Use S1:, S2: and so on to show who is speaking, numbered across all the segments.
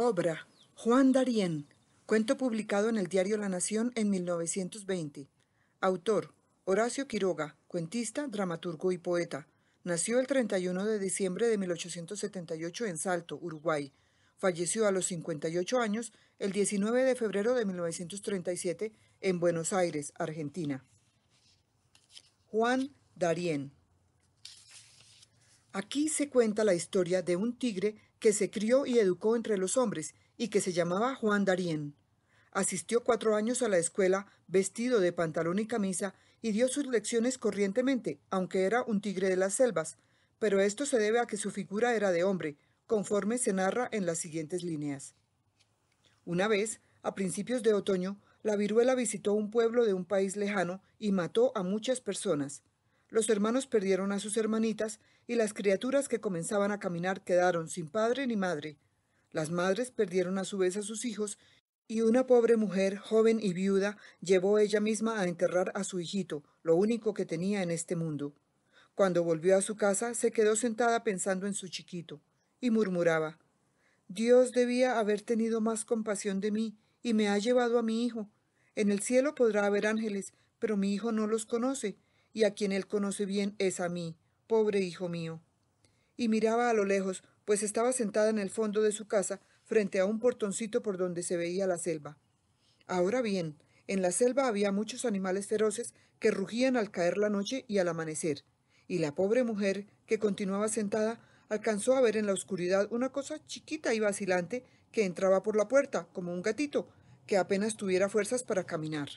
S1: Obra. Juan Darien. Cuento publicado en el diario La Nación en 1920. Autor. Horacio Quiroga, cuentista, dramaturgo y poeta. Nació el 31 de diciembre de 1878 en Salto, Uruguay. Falleció a los 58 años el 19 de febrero de 1937 en Buenos Aires, Argentina. Juan Darien. Aquí se cuenta la historia de un tigre que se crió y educó entre los hombres y que se llamaba Juan Darién. Asistió cuatro años a la escuela vestido de pantalón y camisa y dio sus lecciones corrientemente, aunque era un tigre de las selvas, pero esto se debe a que su figura era de hombre, conforme se narra en las siguientes líneas. Una vez, a principios de otoño, la viruela visitó un pueblo de un país lejano y mató a muchas personas. Los hermanos perdieron a sus hermanitas y las criaturas que comenzaban a caminar quedaron sin padre ni madre. Las madres perdieron a su vez a sus hijos y una pobre mujer, joven y viuda, llevó ella misma a enterrar a su hijito, lo único que tenía en este mundo. Cuando volvió a su casa, se quedó sentada pensando en su chiquito, y murmuraba, Dios debía haber tenido más compasión de mí, y me ha llevado a mi hijo. En el cielo podrá haber ángeles, pero mi hijo no los conoce, y a quien él conoce bien es a mí, pobre hijo mío. Y miraba a lo lejos, pues estaba sentada en el fondo de su casa, frente a un portoncito por donde se veía la selva. Ahora bien, en la selva había muchos animales feroces que rugían al caer la noche y al amanecer, y la pobre mujer, que continuaba sentada, alcanzó a ver en la oscuridad una cosa chiquita y vacilante que entraba por la puerta, como un gatito, que apenas tuviera fuerzas para caminar.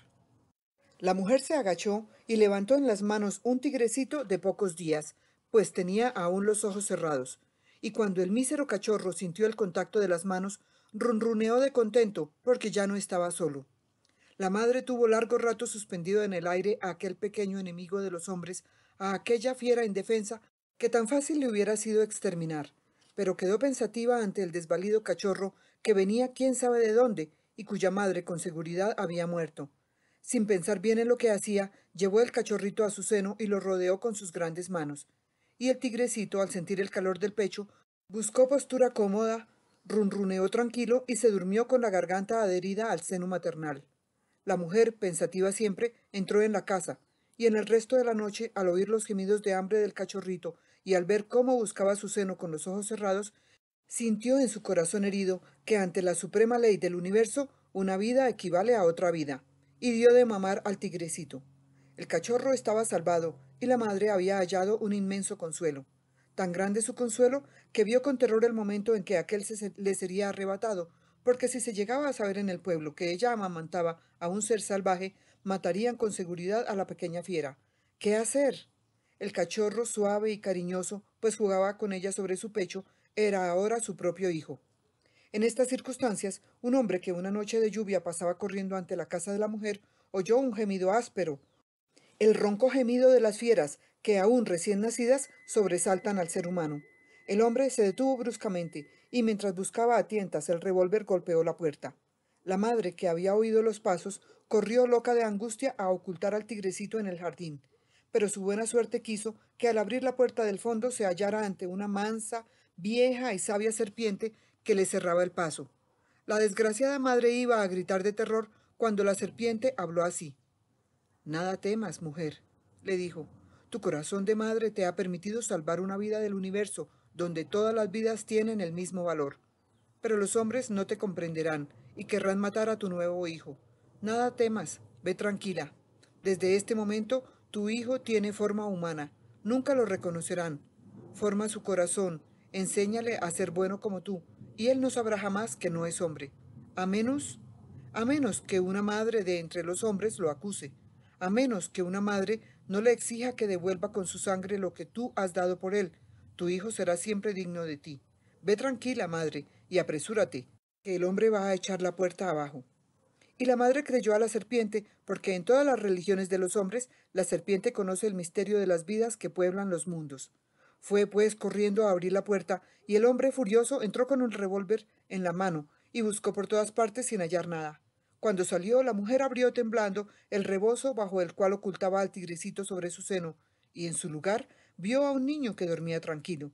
S1: La mujer se agachó y levantó en las manos un tigrecito de pocos días, pues tenía aún los ojos cerrados. Y cuando el mísero cachorro sintió el contacto de las manos, ronroneó de contento, porque ya no estaba solo. La madre tuvo largo rato suspendido en el aire a aquel pequeño enemigo de los hombres, a aquella fiera indefensa que tan fácil le hubiera sido exterminar, pero quedó pensativa ante el desvalido cachorro que venía quién sabe de dónde y cuya madre con seguridad había muerto. Sin pensar bien en lo que hacía, llevó el cachorrito a su seno y lo rodeó con sus grandes manos. Y el tigrecito, al sentir el calor del pecho, buscó postura cómoda, runruneó tranquilo y se durmió con la garganta adherida al seno maternal. La mujer, pensativa siempre, entró en la casa, y en el resto de la noche, al oír los gemidos de hambre del cachorrito y al ver cómo buscaba su seno con los ojos cerrados, sintió en su corazón herido que ante la suprema ley del universo una vida equivale a otra vida y dio de mamar al tigrecito. El cachorro estaba salvado y la madre había hallado un inmenso consuelo. Tan grande su consuelo que vio con terror el momento en que aquel se le sería arrebatado, porque si se llegaba a saber en el pueblo que ella amamantaba a un ser salvaje, matarían con seguridad a la pequeña fiera. ¿Qué hacer? El cachorro, suave y cariñoso, pues jugaba con ella sobre su pecho, era ahora su propio hijo. En estas circunstancias, un hombre que una noche de lluvia pasaba corriendo ante la casa de la mujer oyó un gemido áspero, el ronco gemido de las fieras que aún recién nacidas sobresaltan al ser humano. El hombre se detuvo bruscamente y mientras buscaba a tientas el revólver golpeó la puerta. La madre, que había oído los pasos, corrió loca de angustia a ocultar al tigrecito en el jardín, pero su buena suerte quiso que al abrir la puerta del fondo se hallara ante una mansa, vieja y sabia serpiente que le cerraba el paso. La desgraciada madre iba a gritar de terror cuando la serpiente habló así. Nada temas, mujer, le dijo. Tu corazón de madre te ha permitido salvar una vida del universo, donde todas las vidas tienen el mismo valor. Pero los hombres no te comprenderán y querrán matar a tu nuevo hijo. Nada temas, ve tranquila. Desde este momento, tu hijo tiene forma humana. Nunca lo reconocerán. Forma su corazón, enséñale a ser bueno como tú, y él no sabrá jamás que no es hombre, a menos, a menos que una madre de entre los hombres lo acuse, a menos que una madre no le exija que devuelva con su sangre lo que tú has dado por él, tu hijo será siempre digno de ti. Ve tranquila, madre, y apresúrate, que el hombre va a echar la puerta abajo. Y la madre creyó a la serpiente, porque en todas las religiones de los hombres, la serpiente conoce el misterio de las vidas que pueblan los mundos. Fue pues corriendo a abrir la puerta y el hombre furioso entró con un revólver en la mano y buscó por todas partes sin hallar nada. Cuando salió, la mujer abrió temblando el rebozo bajo el cual ocultaba al tigrecito sobre su seno y en su lugar vio a un niño que dormía tranquilo.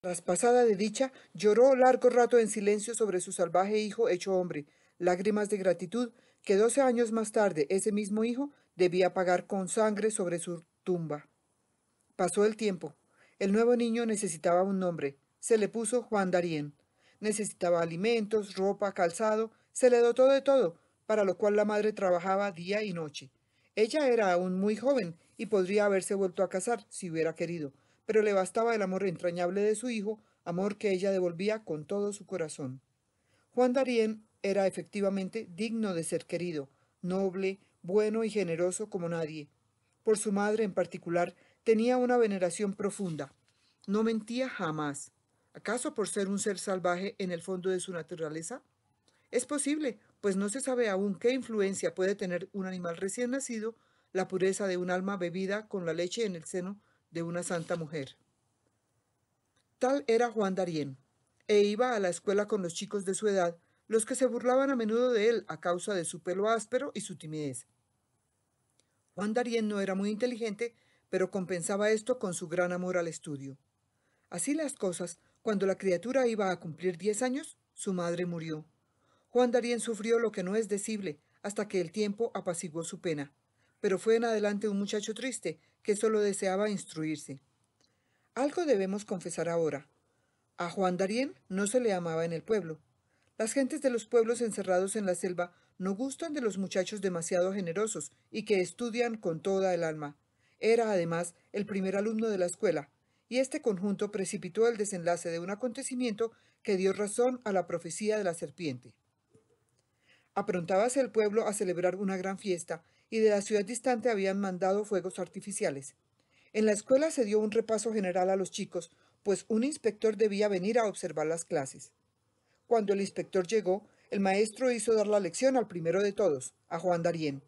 S1: Traspasada de dicha, lloró largo rato en silencio sobre su salvaje hijo hecho hombre, lágrimas de gratitud que doce años más tarde ese mismo hijo debía pagar con sangre sobre su tumba. Pasó el tiempo, el nuevo niño necesitaba un nombre. Se le puso Juan Darien. Necesitaba alimentos, ropa, calzado. Se le dotó de todo, para lo cual la madre trabajaba día y noche. Ella era aún muy joven y podría haberse vuelto a casar si hubiera querido, pero le bastaba el amor entrañable de su hijo, amor que ella devolvía con todo su corazón. Juan Darien era efectivamente digno de ser querido, noble, bueno y generoso como nadie. Por su madre en particular, Tenía una veneración profunda. No mentía jamás. ¿Acaso por ser un ser salvaje en el fondo de su naturaleza? Es posible, pues no se sabe aún qué influencia puede tener un animal recién nacido la pureza de un alma bebida con la leche en el seno de una santa mujer. Tal era Juan Darién. e iba a la escuela con los chicos de su edad, los que se burlaban a menudo de él a causa de su pelo áspero y su timidez. Juan Darien no era muy inteligente, pero compensaba esto con su gran amor al estudio. Así las cosas, cuando la criatura iba a cumplir diez años, su madre murió. Juan Darién sufrió lo que no es decible hasta que el tiempo apaciguó su pena, pero fue en adelante un muchacho triste que solo deseaba instruirse. Algo debemos confesar ahora. A Juan Darién no se le amaba en el pueblo. Las gentes de los pueblos encerrados en la selva no gustan de los muchachos demasiado generosos y que estudian con toda el alma. Era además el primer alumno de la escuela, y este conjunto precipitó el desenlace de un acontecimiento que dio razón a la profecía de la serpiente. Aprontábase el pueblo a celebrar una gran fiesta, y de la ciudad distante habían mandado fuegos artificiales. En la escuela se dio un repaso general a los chicos, pues un inspector debía venir a observar las clases. Cuando el inspector llegó, el maestro hizo dar la lección al primero de todos, a Juan Darién.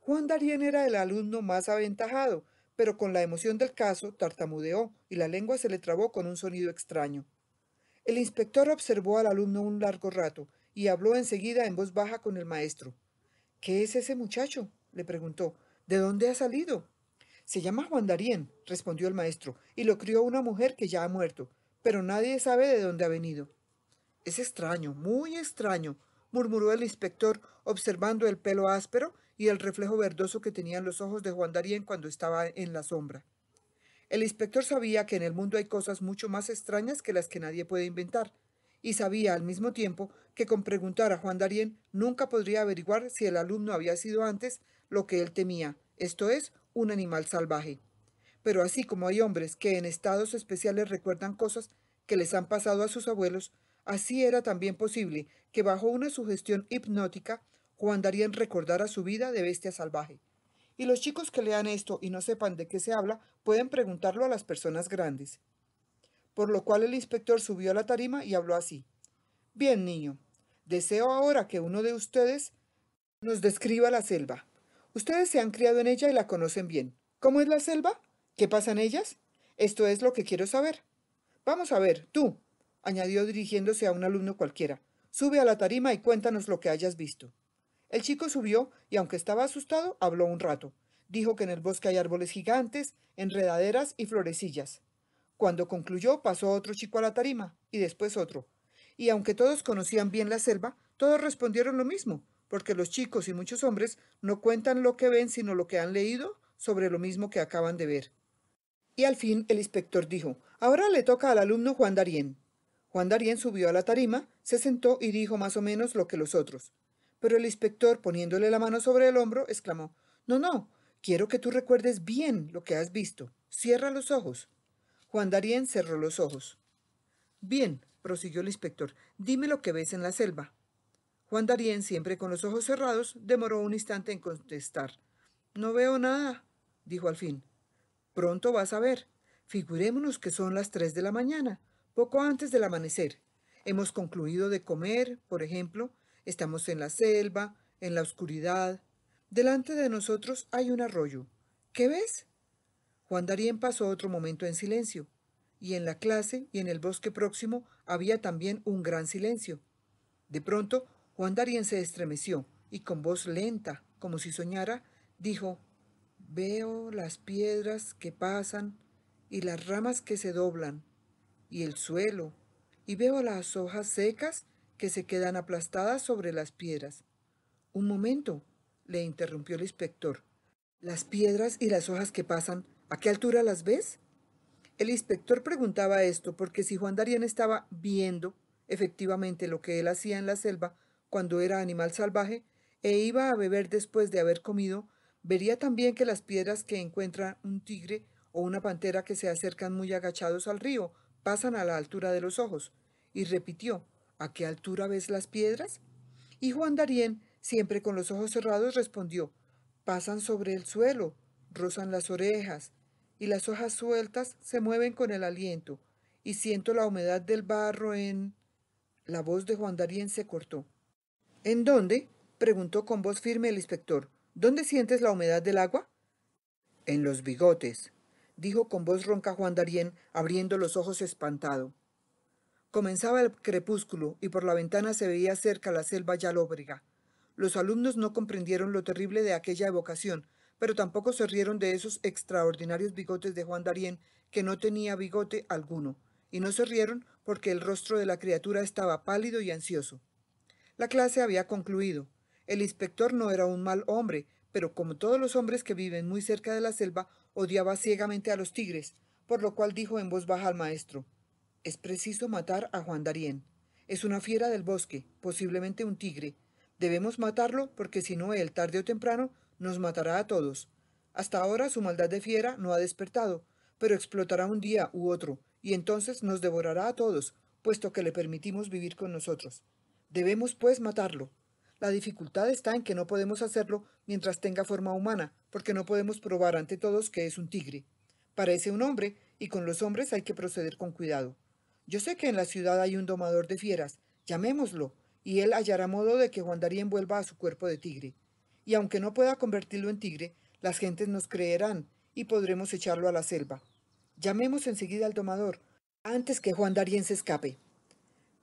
S1: Juan Darien era el alumno más aventajado, pero con la emoción del caso tartamudeó y la lengua se le trabó con un sonido extraño. El inspector observó al alumno un largo rato y habló enseguida en voz baja con el maestro. ¿Qué es ese muchacho? le preguntó. ¿De dónde ha salido? Se llama Juan Darien, respondió el maestro, y lo crió una mujer que ya ha muerto, pero nadie sabe de dónde ha venido. Es extraño, muy extraño, murmuró el inspector, observando el pelo áspero y el reflejo verdoso que tenían los ojos de Juan Darien cuando estaba en la sombra. El inspector sabía que en el mundo hay cosas mucho más extrañas que las que nadie puede inventar, y sabía al mismo tiempo que con preguntar a Juan Darien nunca podría averiguar si el alumno había sido antes lo que él temía, esto es, un animal salvaje. Pero así como hay hombres que en estados especiales recuerdan cosas que les han pasado a sus abuelos, así era también posible que bajo una sugestión hipnótica cuando harían recordar a su vida de bestia salvaje. Y los chicos que lean esto y no sepan de qué se habla pueden preguntarlo a las personas grandes. Por lo cual el inspector subió a la tarima y habló así. Bien, niño, deseo ahora que uno de ustedes nos describa la selva. Ustedes se han criado en ella y la conocen bien. ¿Cómo es la selva? ¿Qué pasan ellas? Esto es lo que quiero saber. Vamos a ver, tú, añadió dirigiéndose a un alumno cualquiera. Sube a la tarima y cuéntanos lo que hayas visto. El chico subió y aunque estaba asustado, habló un rato. Dijo que en el bosque hay árboles gigantes, enredaderas y florecillas. Cuando concluyó, pasó otro chico a la tarima y después otro. Y aunque todos conocían bien la selva, todos respondieron lo mismo, porque los chicos y muchos hombres no cuentan lo que ven, sino lo que han leído sobre lo mismo que acaban de ver. Y al fin el inspector dijo, ahora le toca al alumno Juan Darién. Juan Darién subió a la tarima, se sentó y dijo más o menos lo que los otros. Pero el inspector, poniéndole la mano sobre el hombro, exclamó, No, no, quiero que tú recuerdes bien lo que has visto. Cierra los ojos. Juan Darien cerró los ojos. Bien, prosiguió el inspector, dime lo que ves en la selva. Juan Darien, siempre con los ojos cerrados, demoró un instante en contestar. No veo nada, dijo al fin. Pronto vas a ver. Figurémonos que son las tres de la mañana, poco antes del amanecer. Hemos concluido de comer, por ejemplo, Estamos en la selva, en la oscuridad. Delante de nosotros hay un arroyo. ¿Qué ves? Juan Darien pasó otro momento en silencio, y en la clase y en el bosque próximo había también un gran silencio. De pronto, Juan Darien se estremeció y con voz lenta, como si soñara, dijo, Veo las piedras que pasan y las ramas que se doblan, y el suelo, y veo las hojas secas que se quedan aplastadas sobre las piedras. Un momento, le interrumpió el inspector. Las piedras y las hojas que pasan, ¿a qué altura las ves? El inspector preguntaba esto porque si Juan Darien estaba viendo efectivamente lo que él hacía en la selva cuando era animal salvaje e iba a beber después de haber comido, vería también que las piedras que encuentra un tigre o una pantera que se acercan muy agachados al río pasan a la altura de los ojos. Y repitió, ¿A qué altura ves las piedras? Y Juan Darién, siempre con los ojos cerrados, respondió, pasan sobre el suelo, rozan las orejas, y las hojas sueltas se mueven con el aliento, y siento la humedad del barro en... La voz de Juan Darién se cortó. ¿En dónde? preguntó con voz firme el inspector. ¿Dónde sientes la humedad del agua? En los bigotes, dijo con voz ronca Juan Darién abriendo los ojos espantado. Comenzaba el crepúsculo y por la ventana se veía cerca la selva ya lóbrega. Los alumnos no comprendieron lo terrible de aquella evocación, pero tampoco se rieron de esos extraordinarios bigotes de Juan Darién, que no tenía bigote alguno, y no se rieron porque el rostro de la criatura estaba pálido y ansioso. La clase había concluido. El inspector no era un mal hombre, pero como todos los hombres que viven muy cerca de la selva, odiaba ciegamente a los tigres, por lo cual dijo en voz baja al maestro es preciso matar a Juan Darién. Es una fiera del bosque, posiblemente un tigre. Debemos matarlo porque si no él tarde o temprano nos matará a todos. Hasta ahora su maldad de fiera no ha despertado, pero explotará un día u otro, y entonces nos devorará a todos, puesto que le permitimos vivir con nosotros. Debemos, pues, matarlo. La dificultad está en que no podemos hacerlo mientras tenga forma humana, porque no podemos probar ante todos que es un tigre. Parece un hombre, y con los hombres hay que proceder con cuidado. Yo sé que en la ciudad hay un domador de fieras, llamémoslo, y él hallará modo de que Juan Darío vuelva a su cuerpo de tigre. Y aunque no pueda convertirlo en tigre, las gentes nos creerán y podremos echarlo a la selva. Llamemos enseguida al domador, antes que Juan Darién se escape.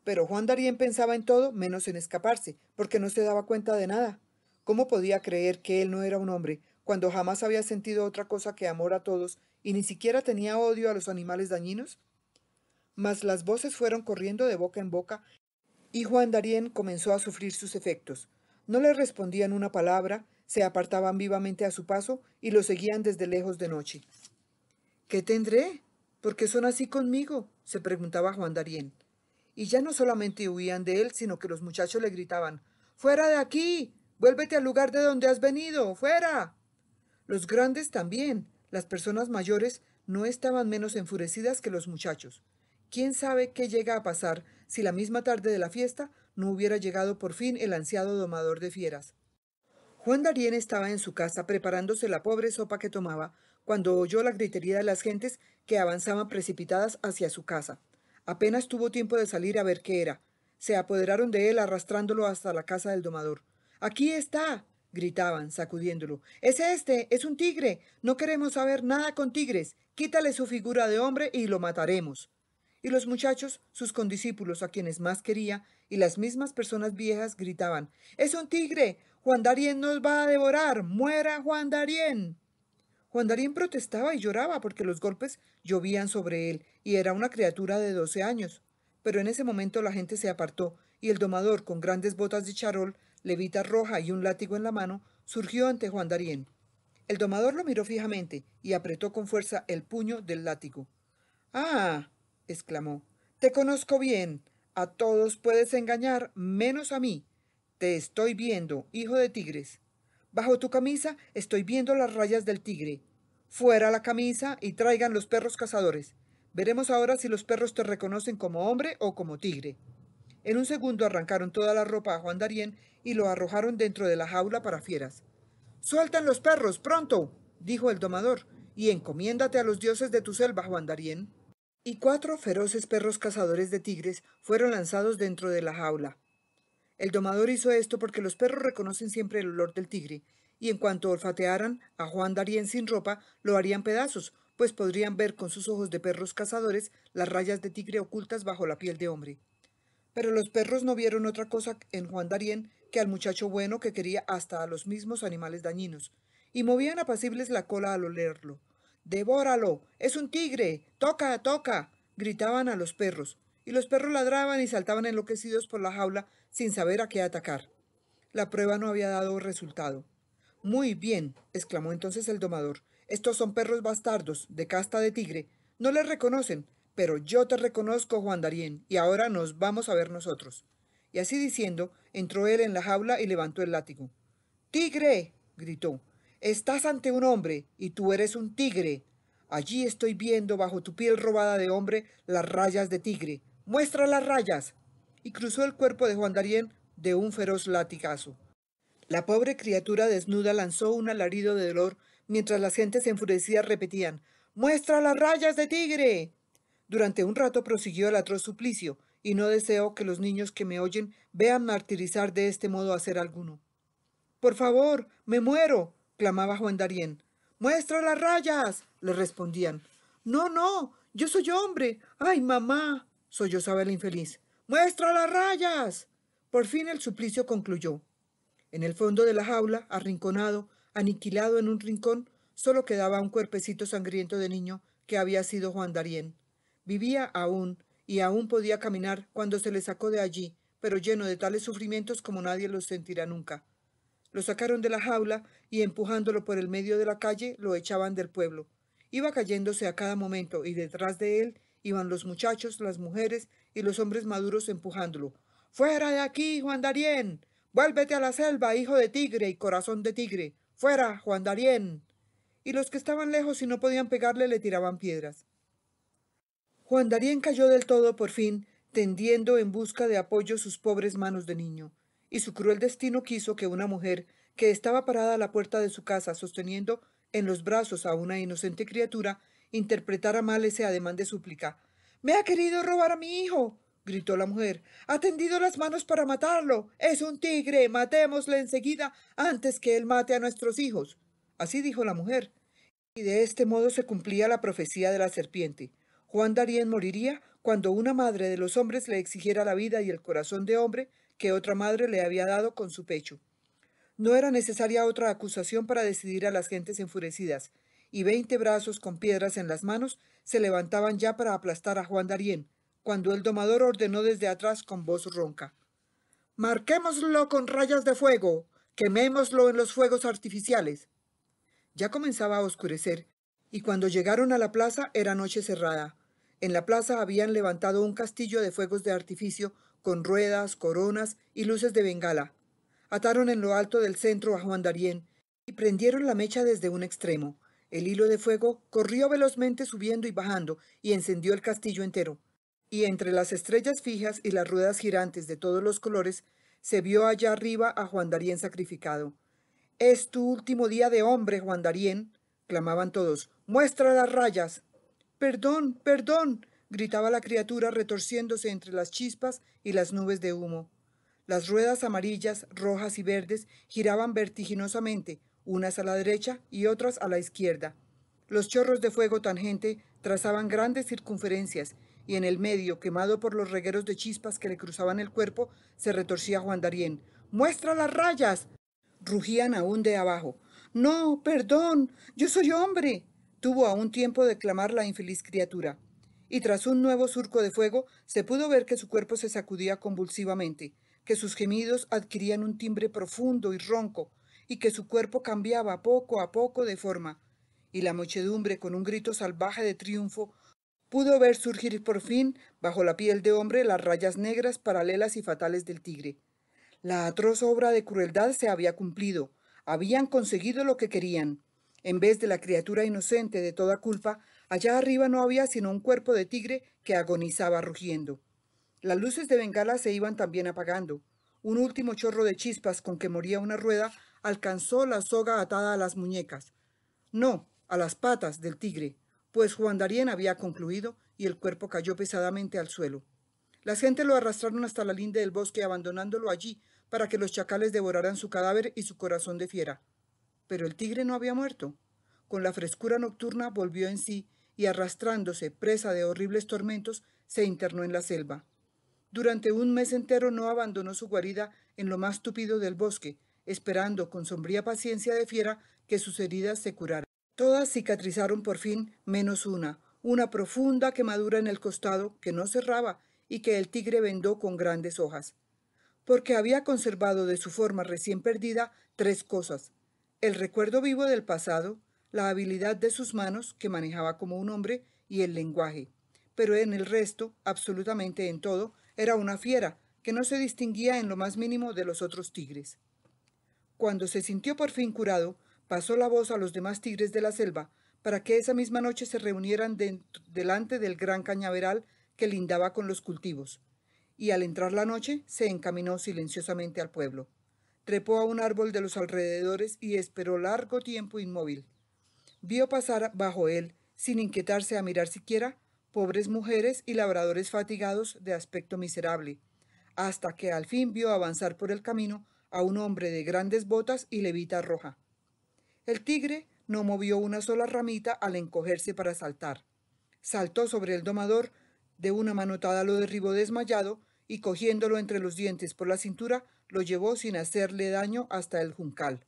S1: Pero Juan Darién pensaba en todo menos en escaparse, porque no se daba cuenta de nada. ¿Cómo podía creer que él no era un hombre, cuando jamás había sentido otra cosa que amor a todos y ni siquiera tenía odio a los animales dañinos? mas las voces fueron corriendo de boca en boca y Juan Darién comenzó a sufrir sus efectos. No le respondían una palabra, se apartaban vivamente a su paso y lo seguían desde lejos de noche. ¿Qué tendré? ¿Por qué son así conmigo? se preguntaba Juan Darién. Y ya no solamente huían de él, sino que los muchachos le gritaban Fuera de aquí. Vuélvete al lugar de donde has venido. Fuera. Los grandes también, las personas mayores, no estaban menos enfurecidas que los muchachos. Quién sabe qué llega a pasar si la misma tarde de la fiesta no hubiera llegado por fin el ansiado domador de fieras. Juan Darien estaba en su casa preparándose la pobre sopa que tomaba cuando oyó la gritería de las gentes que avanzaban precipitadas hacia su casa. Apenas tuvo tiempo de salir a ver qué era. Se apoderaron de él arrastrándolo hasta la casa del domador. Aquí está, gritaban, sacudiéndolo. Es este, es un tigre. No queremos saber nada con tigres. Quítale su figura de hombre y lo mataremos y los muchachos, sus condiscípulos a quienes más quería, y las mismas personas viejas gritaban, ¡Es un tigre! Juan Darien nos va a devorar! ¡Muera Juan Darien! Juan Darien protestaba y lloraba porque los golpes llovían sobre él y era una criatura de doce años. Pero en ese momento la gente se apartó y el domador, con grandes botas de charol, levita roja y un látigo en la mano, surgió ante Juan Darien. El domador lo miró fijamente y apretó con fuerza el puño del látigo. ¡Ah! exclamó. Te conozco bien. A todos puedes engañar, menos a mí. Te estoy viendo, hijo de tigres. Bajo tu camisa estoy viendo las rayas del tigre. Fuera la camisa y traigan los perros cazadores. Veremos ahora si los perros te reconocen como hombre o como tigre. En un segundo arrancaron toda la ropa a Juan Darién y lo arrojaron dentro de la jaula para fieras. ¡Sueltan los perros, pronto! dijo el domador, y encomiéndate a los dioses de tu selva, Juan Darién y cuatro feroces perros cazadores de tigres fueron lanzados dentro de la jaula. El domador hizo esto porque los perros reconocen siempre el olor del tigre, y en cuanto olfatearan a Juan Darien sin ropa, lo harían pedazos, pues podrían ver con sus ojos de perros cazadores las rayas de tigre ocultas bajo la piel de hombre. Pero los perros no vieron otra cosa en Juan Darien que al muchacho bueno que quería hasta a los mismos animales dañinos, y movían apacibles la cola al olerlo. Devóralo. Es un tigre. Toca, toca. gritaban a los perros, y los perros ladraban y saltaban enloquecidos por la jaula sin saber a qué atacar. La prueba no había dado resultado. Muy bien, exclamó entonces el domador. Estos son perros bastardos, de casta de tigre. No les reconocen, pero yo te reconozco, Juan Darién, y ahora nos vamos a ver nosotros. Y así diciendo, entró él en la jaula y levantó el látigo. ¡Tigre! gritó. Estás ante un hombre y tú eres un tigre. Allí estoy viendo bajo tu piel robada de hombre las rayas de tigre. Muestra las rayas. Y cruzó el cuerpo de Juan Darién de un feroz latigazo. La pobre criatura desnuda lanzó un alarido de dolor mientras las gentes enfurecidas repetían Muestra las rayas de tigre. Durante un rato prosiguió el atroz suplicio, y no deseo que los niños que me oyen vean martirizar de este modo a ser alguno. Por favor, me muero, clamaba Juan Darién. ¡Muestra las rayas! le respondían. No, no, yo soy hombre. ¡Ay, mamá! sollozaba el infeliz. ¡Muestra las rayas! Por fin el suplicio concluyó. En el fondo de la jaula, arrinconado, aniquilado en un rincón, solo quedaba un cuerpecito sangriento de niño que había sido Juan Darién. Vivía aún y aún podía caminar cuando se le sacó de allí, pero lleno de tales sufrimientos como nadie los sentirá nunca. Lo sacaron de la jaula y empujándolo por el medio de la calle lo echaban del pueblo. Iba cayéndose a cada momento y detrás de él iban los muchachos, las mujeres y los hombres maduros empujándolo. Fuera de aquí, Juan Darién. Vuélvete a la selva, hijo de tigre y corazón de tigre. Fuera, Juan Darién. Y los que estaban lejos y no podían pegarle le tiraban piedras. Juan Darién cayó del todo por fin, tendiendo en busca de apoyo sus pobres manos de niño y su cruel destino quiso que una mujer que estaba parada a la puerta de su casa sosteniendo en los brazos a una inocente criatura interpretara mal ese ademán de súplica. Me ha querido robar a mi hijo, gritó la mujer. Ha tendido las manos para matarlo. Es un tigre. Matémosle enseguida antes que él mate a nuestros hijos. Así dijo la mujer. Y de este modo se cumplía la profecía de la serpiente. Juan Darien moriría cuando una madre de los hombres le exigiera la vida y el corazón de hombre que otra madre le había dado con su pecho. No era necesaria otra acusación para decidir a las gentes enfurecidas, y veinte brazos con piedras en las manos se levantaban ya para aplastar a Juan Darien, cuando el domador ordenó desde atrás con voz ronca. Marquémoslo con rayas de fuego, quemémoslo en los fuegos artificiales. Ya comenzaba a oscurecer, y cuando llegaron a la plaza era noche cerrada. En la plaza habían levantado un castillo de fuegos de artificio con ruedas, coronas y luces de bengala. Ataron en lo alto del centro a Juan Darién, y prendieron la mecha desde un extremo. El hilo de fuego corrió velozmente subiendo y bajando y encendió el castillo entero. Y entre las estrellas fijas y las ruedas girantes de todos los colores, se vio allá arriba a Juan Darién sacrificado. Es tu último día de hombre, Juan Darién clamaban todos. Muestra las rayas. Perdón, perdón, gritaba la criatura retorciéndose entre las chispas y las nubes de humo. Las ruedas amarillas, rojas y verdes giraban vertiginosamente, unas a la derecha y otras a la izquierda. Los chorros de fuego tangente trazaban grandes circunferencias, y en el medio, quemado por los regueros de chispas que le cruzaban el cuerpo, se retorcía Juan Darién. ¡Muestra las rayas! Rugían aún de abajo. No, perdón, yo soy hombre. Tuvo aún tiempo de clamar la infeliz criatura y tras un nuevo surco de fuego se pudo ver que su cuerpo se sacudía convulsivamente, que sus gemidos adquirían un timbre profundo y ronco, y que su cuerpo cambiaba poco a poco de forma, y la muchedumbre con un grito salvaje de triunfo pudo ver surgir por fin bajo la piel de hombre las rayas negras paralelas y fatales del tigre. La atroz obra de crueldad se había cumplido, habían conseguido lo que querían. En vez de la criatura inocente de toda culpa, Allá arriba no había sino un cuerpo de tigre que agonizaba rugiendo. Las luces de Bengala se iban también apagando. Un último chorro de chispas con que moría una rueda alcanzó la soga atada a las muñecas. No, a las patas del tigre, pues Juan Darien había concluido y el cuerpo cayó pesadamente al suelo. La gente lo arrastraron hasta la linde del bosque, abandonándolo allí para que los chacales devoraran su cadáver y su corazón de fiera. Pero el tigre no había muerto. Con la frescura nocturna volvió en sí y arrastrándose presa de horribles tormentos, se internó en la selva. Durante un mes entero no abandonó su guarida en lo más tupido del bosque, esperando con sombría paciencia de fiera que sus heridas se curaran. Todas cicatrizaron por fin, menos una, una profunda quemadura en el costado que no cerraba y que el tigre vendó con grandes hojas. Porque había conservado de su forma recién perdida tres cosas, el recuerdo vivo del pasado, la habilidad de sus manos, que manejaba como un hombre, y el lenguaje. Pero en el resto, absolutamente en todo, era una fiera, que no se distinguía en lo más mínimo de los otros tigres. Cuando se sintió por fin curado, pasó la voz a los demás tigres de la selva, para que esa misma noche se reunieran delante del gran cañaveral que lindaba con los cultivos. Y al entrar la noche, se encaminó silenciosamente al pueblo. Trepó a un árbol de los alrededores y esperó largo tiempo inmóvil vio pasar bajo él, sin inquietarse a mirar siquiera, pobres mujeres y labradores fatigados de aspecto miserable, hasta que al fin vio avanzar por el camino a un hombre de grandes botas y levita roja. El tigre no movió una sola ramita al encogerse para saltar. Saltó sobre el domador, de una manotada lo derribó desmayado y cogiéndolo entre los dientes por la cintura, lo llevó sin hacerle daño hasta el juncal.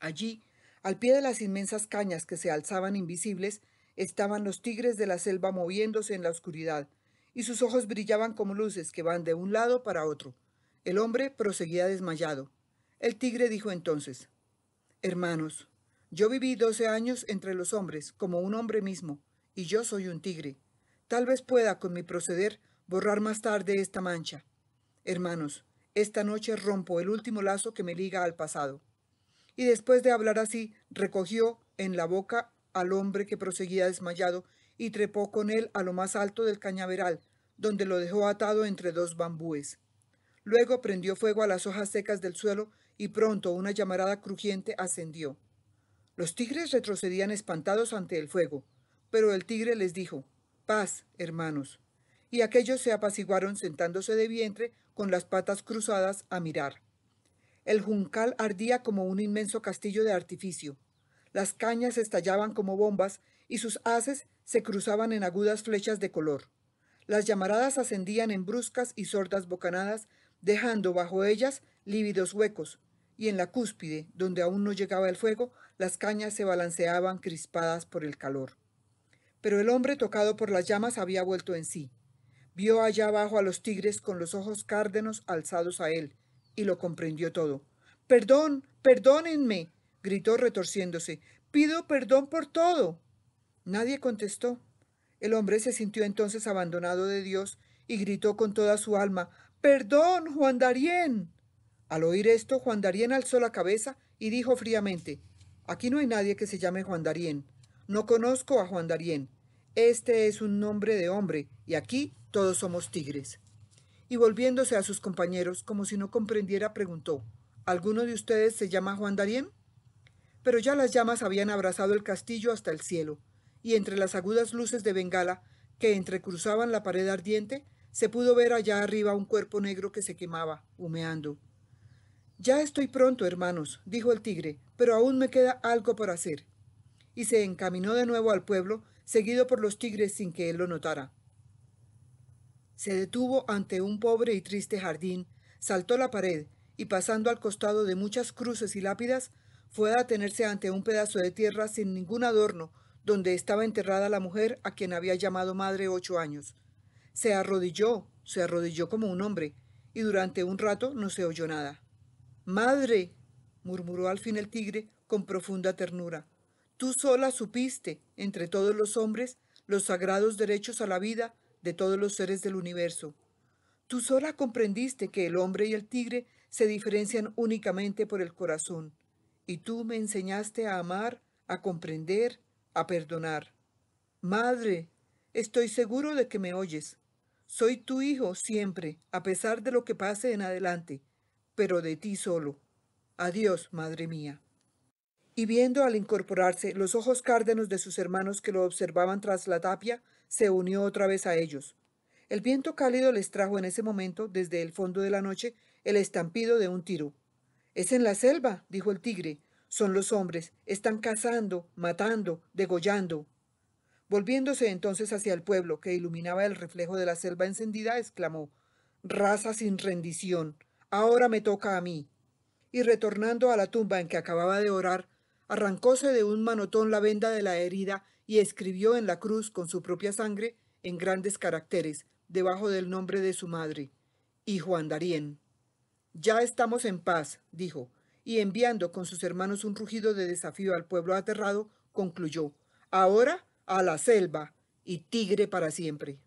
S1: Allí, al pie de las inmensas cañas que se alzaban invisibles, estaban los tigres de la selva moviéndose en la oscuridad, y sus ojos brillaban como luces que van de un lado para otro. El hombre proseguía desmayado. El tigre dijo entonces, Hermanos, yo viví doce años entre los hombres, como un hombre mismo, y yo soy un tigre. Tal vez pueda, con mi proceder, borrar más tarde esta mancha. Hermanos, esta noche rompo el último lazo que me liga al pasado y después de hablar así, recogió en la boca al hombre que proseguía desmayado y trepó con él a lo más alto del cañaveral, donde lo dejó atado entre dos bambúes. Luego prendió fuego a las hojas secas del suelo y pronto una llamarada crujiente ascendió. Los tigres retrocedían espantados ante el fuego, pero el tigre les dijo, paz, hermanos. Y aquellos se apaciguaron sentándose de vientre con las patas cruzadas a mirar. El juncal ardía como un inmenso castillo de artificio. Las cañas estallaban como bombas y sus haces se cruzaban en agudas flechas de color. Las llamaradas ascendían en bruscas y sordas bocanadas, dejando bajo ellas lívidos huecos, y en la cúspide, donde aún no llegaba el fuego, las cañas se balanceaban crispadas por el calor. Pero el hombre tocado por las llamas había vuelto en sí. Vio allá abajo a los tigres con los ojos cárdenos alzados a él, y lo comprendió todo. Perdón, perdónenme, gritó retorciéndose. Pido perdón por todo. Nadie contestó. El hombre se sintió entonces abandonado de Dios y gritó con toda su alma, Perdón, Juan Darién. Al oír esto, Juan Darién alzó la cabeza y dijo fríamente, Aquí no hay nadie que se llame Juan Darién. No conozco a Juan Darién. Este es un nombre de hombre y aquí todos somos tigres y volviéndose a sus compañeros como si no comprendiera, preguntó, ¿Alguno de ustedes se llama Juan Darien? Pero ya las llamas habían abrazado el castillo hasta el cielo, y entre las agudas luces de Bengala, que entrecruzaban la pared ardiente, se pudo ver allá arriba un cuerpo negro que se quemaba, humeando. Ya estoy pronto, hermanos, dijo el tigre, pero aún me queda algo por hacer. Y se encaminó de nuevo al pueblo, seguido por los tigres sin que él lo notara. Se detuvo ante un pobre y triste jardín, saltó la pared y pasando al costado de muchas cruces y lápidas, fue a detenerse ante un pedazo de tierra sin ningún adorno, donde estaba enterrada la mujer a quien había llamado madre ocho años. Se arrodilló, se arrodilló como un hombre, y durante un rato no se oyó nada. Madre, murmuró al fin el tigre con profunda ternura, tú sola supiste, entre todos los hombres, los sagrados derechos a la vida de todos los seres del universo. Tú sola comprendiste que el hombre y el tigre se diferencian únicamente por el corazón, y tú me enseñaste a amar, a comprender, a perdonar. Madre, estoy seguro de que me oyes. Soy tu hijo siempre, a pesar de lo que pase en adelante, pero de ti solo. Adiós, madre mía. Y viendo al incorporarse los ojos cárdenos de sus hermanos que lo observaban tras la tapia, se unió otra vez a ellos. El viento cálido les trajo en ese momento, desde el fondo de la noche, el estampido de un tiro. Es en la selva, dijo el tigre. Son los hombres. Están cazando, matando, degollando. Volviéndose entonces hacia el pueblo, que iluminaba el reflejo de la selva encendida, exclamó, Raza sin rendición. Ahora me toca a mí. Y retornando a la tumba en que acababa de orar, arrancóse de un manotón la venda de la herida y escribió en la cruz con su propia sangre en grandes caracteres, debajo del nombre de su madre, y Juan Darien. Ya estamos en paz, dijo, y enviando con sus hermanos un rugido de desafío al pueblo aterrado, concluyó, ahora a la selva y tigre para siempre.